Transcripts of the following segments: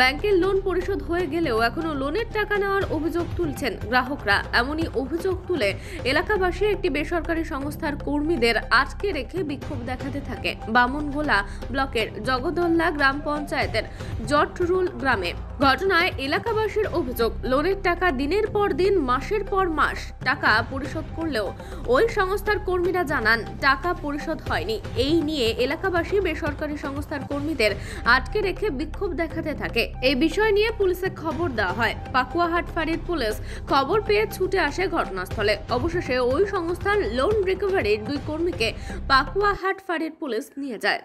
ব্যাংকের লোন পরিশোধ হয়ে গেলেও এখনও লোনের টাকা নেওয়ার অভিযোগ তুলছেন গ্রাহকরা এমনই অভিযোগ তুলে এলাকাবাসী একটি বেসরকারি সংস্থার কর্মীদের আটকে রেখে বিক্ষোভ দেখাতে থাকে বামনগোলা ব্লকের জগদল্লা গ্রাম পঞ্চায়েতের জটরুল গ্রামে ঘটনায় এলাকাবাসীর অভিযোগ লোনের টাকা দিনের পর দিন মাসের পর মাস টাকা পরিশোধ করলেও ওই সংস্থার কর্মীরা জানান টাকা পরিশোধ হয়নি এই নিয়ে এলাকাবাসী বেসরকারি সংস্থার কর্মীদের আটকে রেখে বিক্ষোভ দেখাতে থাকে এই বিষয় নিয়ে পুলিশে খবর দেওয়া হয় পাকুয়া হাটফাড়ির পুলিশ খবর পেয়ে ছুটে আসে ঘটনাস্থলে অবশেষে ওই সংস্থার লোন রিকভারির দুই কর্মীকে পাকুয়া হাটফাড়ির পুলিশ নিয়ে যায়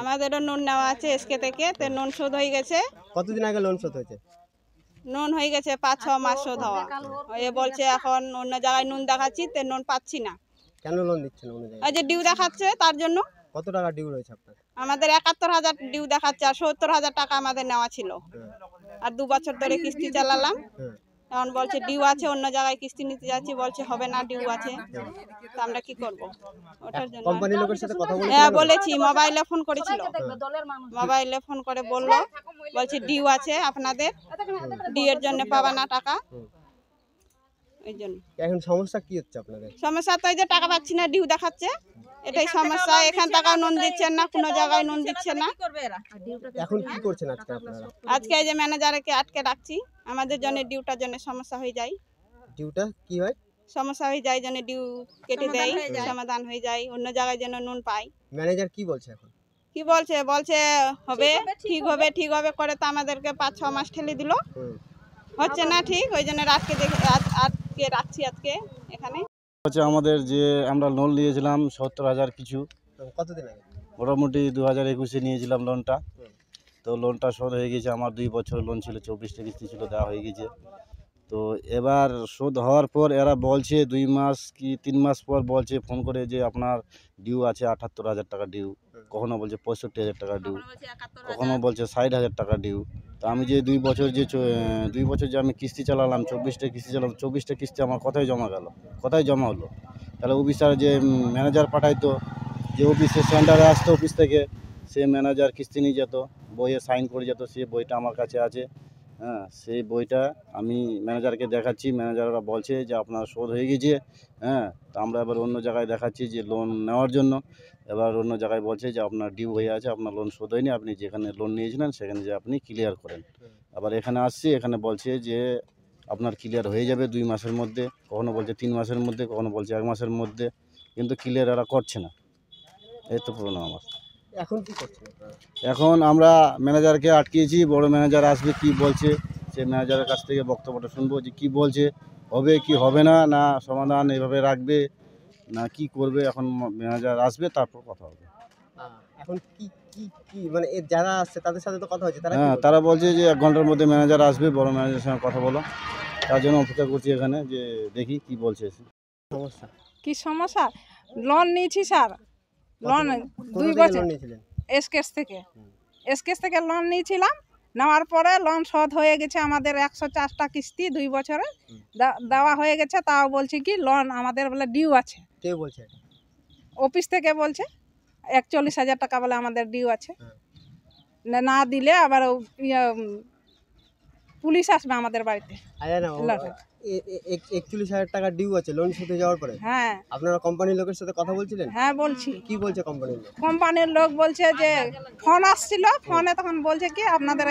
আমাদেরও নুন নেওয়া আছে এসকে থেকে তো লোন শোধ হয়ে গেছে কতদিন আগে লোন শোধ হয়েছে নুন হয়ে গেছে পাঁচ ছ মাস শোধ হওয়া এ বলছে এখন অন্য জায়গায় নুন দেখাচ্ছি তে নুন পাচ্ছি না কেন লোন দিচ্ছেন অন্য জায়গায় এই যে ডিউ দেখাচ্ছে তার জন্য কত টাকা ডিউ রয়েছে আপনার আমাদের একাত্তর হাজার ডিউ দেখাচ্ছে আর সত্তর হাজার টাকা আমাদের নেওয়া ছিল হ্যাঁ। আর দু বছর ধরে কিস্তি চালালাম হ্যাঁ। এখন বলছে ডিউ আছে অন্য জায়গায় কিস্তি নিতে যাচ্ছি বলছে হবে না ডিউ আছে হ্যাঁ। তো আমরা কি করব ওটার জন্য হ্যাঁ বলেছি মোবাইলে ফোন করেছিল মোবাইলে ফোন করে বলল বলছে ডিউ আছে আপনাদের ডি এর জন্য পাবা না টাকা এই জন্য এখন সমস্যা কি হচ্ছে আপনাদের সমস্যা তো এই যে টাকা পাচ্ছি না ডিউ দেখাচ্ছে এটাই সমস্যা এখান টাকাও নুন দিচ্ছেন না কোনো জায়গায় নুন দিচ্ছে না এখন কি হ্যাঁ? করছেন আজকে আপনারা আজকে এই যে ম্যানেজারকে আটকে রাখছি আমাদের জন্য ডিউটার জন্য সমস্যা হয়ে যায় ডিউটা কি হয় সমস্যা হয়ে যায় জন্য ডিউ কেটে দেয় সমাধান হয়ে যায় অন্য জায়গায় যেন নুন পাই ম্যানেজার কি বলছে এখন কি বলছে বলছে হবে ঠিক হবে ঠিক হবে করে তো আমাদেরকে পাঁচ ছ মাস ঠেলে দিল হচ্ছে না ঠিক ওই জন্য রাতকে দেখে আজকে রাখছি আজকে এখানে হচ্ছে আমাদের যে আমরা লোন নিয়েছিলাম সত্তর হাজার কিছু কতদিন মোটামুটি দু হাজার একুশে নিয়েছিলাম লোনটা তো লোনটা শোধ হয়ে গেছে আমার দুই বছর লোন ছিল চব্বিশটা কিস্তি ছিল দেওয়া হয়ে গেছে তো এবার শোধ হওয়ার পর এরা বলছে দুই মাস কি তিন মাস পর বলছে ফোন করে যে আপনার ডিউ আছে আটাত্তর হাজার টাকা ডিউ কখনো বলছে পঁয়ষট্টি হাজার টাকা ডিউ কখনো বলছে ষাট হাজার টাকা ডিউ তো আমি যে দুই বছর যে দুই বছর যে আমি কিস্তি চালালাম চব্বিশটা কিস্তি চালালাম চব্বিশটা কিস্তি আমার কোথায় জমা গেল কোথায় জমা হলো তাহলে অফিসার যে ম্যানেজার পাঠাইতো যে অফিসের সেন্টারে আসতো অফিস থেকে সে ম্যানেজার কিস্তি নিয়ে যেত বইয়ে সাইন করে যেত সে বইটা আমার কাছে আছে হ্যাঁ সেই বইটা আমি ম্যানেজারকে দেখাচ্ছি ম্যানেজাররা বলছে যে আপনার শোধ হয়ে গেছে হ্যাঁ তো আমরা এবার অন্য জায়গায় দেখাচ্ছি যে লোন নেওয়ার জন্য এবার অন্য জায়গায় বলছে যে আপনার ডিউ হয়ে আছে আপনার লোন শোধ হয়নি আপনি যেখানে লোন নিয়েছিলেন সেখানে যে আপনি ক্লিয়ার করেন আবার এখানে আসছি এখানে বলছে যে আপনার ক্লিয়ার হয়ে যাবে দুই মাসের মধ্যে কখনো বলছে তিন মাসের মধ্যে কখনো বলছে এক মাসের মধ্যে কিন্তু ক্লিয়ার এরা করছে না এই তো পুরনো আমার এখন কি করছে এখন আমরা ম্যানেজারকে আটকিয়েছি বড় ম্যানেজার আসবে কি বলছে সে ম্যানেজারের কাছ থেকে বক্তব্যটা শুনবো যে কি বলছে হবে কি হবে না না সমাধান এভাবে রাখবে না কি করবে এখন ম্যানেজার আসবে তারপর কথা হবে এখন কি কি কি মানে যারা আসছে তাদের সাথে তো কথা হচ্ছে তারা হ্যাঁ তারা বলছে যে এক ঘন্টার মধ্যে ম্যানেজার আসবে বড় ম্যানেজারের সঙ্গে কথা বলো তার জন্য অপেক্ষা করছি এখানে যে দেখি কি বলছে সমস্যা কি সমস্যা লোন নিয়েছি স্যার লোন দুই বছর এসকেস থেকে এসকেস থেকে লোন নিয়েছিলাম নেওয়ার পরে লোন শোধ হয়ে গেছে আমাদের একশো চারটা কিস্তি দুই বছরে দেওয়া হয়ে গেছে তাও বলছি কি লোন আমাদের বলে ডিউ আছে কে বলছে অফিস থেকে বলছে একচল্লিশ হাজার টাকা বলে আমাদের ডিউ আছে হ্যাঁ। না দিলে আবার পুলিশ আসবে আমাদের বাড়িতে একচল্লিশ হাজার ডিউ আছে লোন শুধু হ্যাঁ আপনারা কোম্পানির লোকের সাথে কথা বলছিলেন হ্যাঁ বলছি বলছে কোম্পানির কোম্পানির লোক বলছে যে ফোন ফোনে তখন বলছে আপনাদের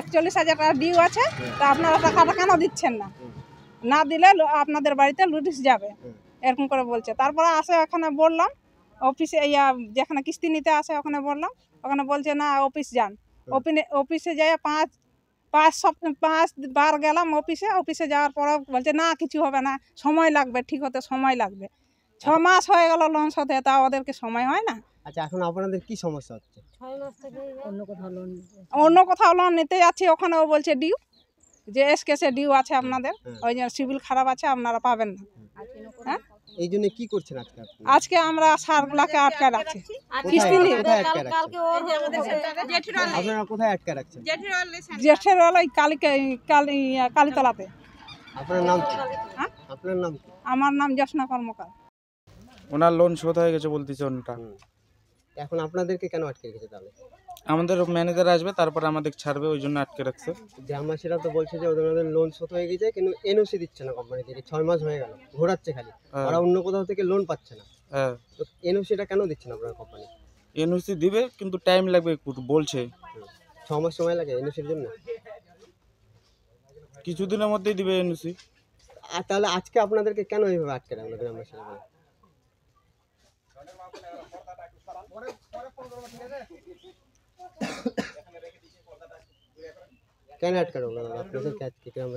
একচল্লিশ হাজার টাকা ডিউ আছে তা আপনারা দিচ্ছেন না না দিলে আপনাদের বাড়িতে লুটিস যাবে এরকম করে বলছে তারপরে আসে ওখানে বললাম অফিসে ইয়া যেখানে কিস্তি নিতে আসে ওখানে বললাম ওখানে বলছে না অফিস যান অফিসে অফিসে যাই পাঁচ পাঁচ সপ্তাহ পাঁচ বার গেলাম অফিসে অফিসে যাওয়ার পর বলছে না কিছু হবে না সময় লাগবে ঠিক হতে সময় লাগবে ছ আচ্ছা। মাস হয়ে গেল লোন শোধে তা ওদেরকে সময় হয় না আচ্ছা এখন আপনাদের কি সমস্যা হচ্ছে অন্য কোথাও লোন নিতে যাচ্ছি ওখানেও বলছে ডিউ যে এস কেসে ডিউ আছে আপনাদের ওই জন্য সিভিল খারাপ আছে আপনারা পাবেন না হ্যাঁ এই জন্য কি করছেন আজকে আজকে আমরা সারগুলাকে আটকে রাখছি কিস্তি আপনারা কোথায় আটকে রাখছেন জেঠের ওলাই কালী কালী কালীতলাতে আপনার নাম কি হ্যাঁ? আপনার নাম আমার নাম জশনা কর্মকার ওনার লোন শোধ হয়ে গেছে বলতেছে ওনটা এখন আপনাদেরকে কেন আটকে রেখেছে তাহলে আমাদের ম্যানেজার আসবে তারপর আমাদের ছাড়বে ওই জন্য আটকে রাখছে গ্রামবাসীরা তো বলছে যে ওদের আমাদের লোন শোধ হয়ে গেছে কিন্তু এনওসি দিচ্ছে না কোম্পানি থেকে ছয় মাস হয়ে গেল ঘোরাচ্ছে খালি হ্যাঁ। ওরা অন্য কোথাও থেকে লোন পাচ্ছে না হ্যাঁ তো এনওসিটা কেন দিচ্ছে না আপনার কোম্পানি এনওসি দিবে কিন্তু টাইম লাগবে একটু বলছে ছ মাস সময় লাগে এনওসির জন্য কিছুদিনের মধ্যেই দিবে এনওসি আর তাহলে আজকে আপনাদেরকে কেন এইভাবে আটকে রাখলো গ্রামবাসীরা কেন আটকা আপনাদের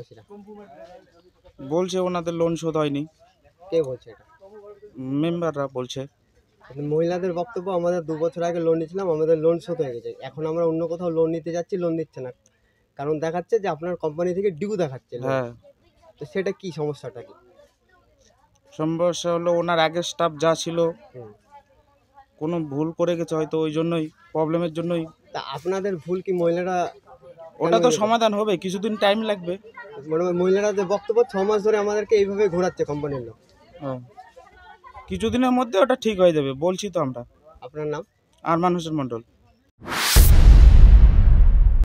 বলছে ওনাদের লোন শোধ হয়নি কে বলছে এটা মেম্বাররা বলছে মহিলাদের বক্তব্য আমাদের দু বছর আগে লোন নিয়েছিলাম আমাদের লোন শোধ হয়ে গেছে এখন আমরা অন্য কোথাও লোন নিতে যাচ্ছি লোন দিচ্ছে না কারণ দেখাচ্ছে যে আপনার কোম্পানি থেকে ডিউ দেখাচ্ছে হ্যাঁ তো সেটা কি সমস্যাটা কি সমস্যা হলো ওনার আগের স্টাফ যা ছিল কোনো ভুল করে গেছে হয়তো ওই জন্যই প্রবলেমের জন্যই তা আপনাদের ভুল কি মহিলারা ওটা তো সমাধান হবে কিছুদিন টাইম লাগবে মানে মহিলারা যে বক্তব্য ছ মাস ধরে আমাদেরকে এইভাবে ঘোরাচ্ছে কোম্পানির লোক হ্যাঁ কিছুদিনের মধ্যে ওটা ঠিক হয়ে যাবে বলছি তো আমরা আপনার নাম আরমান হোসেন মণ্ডল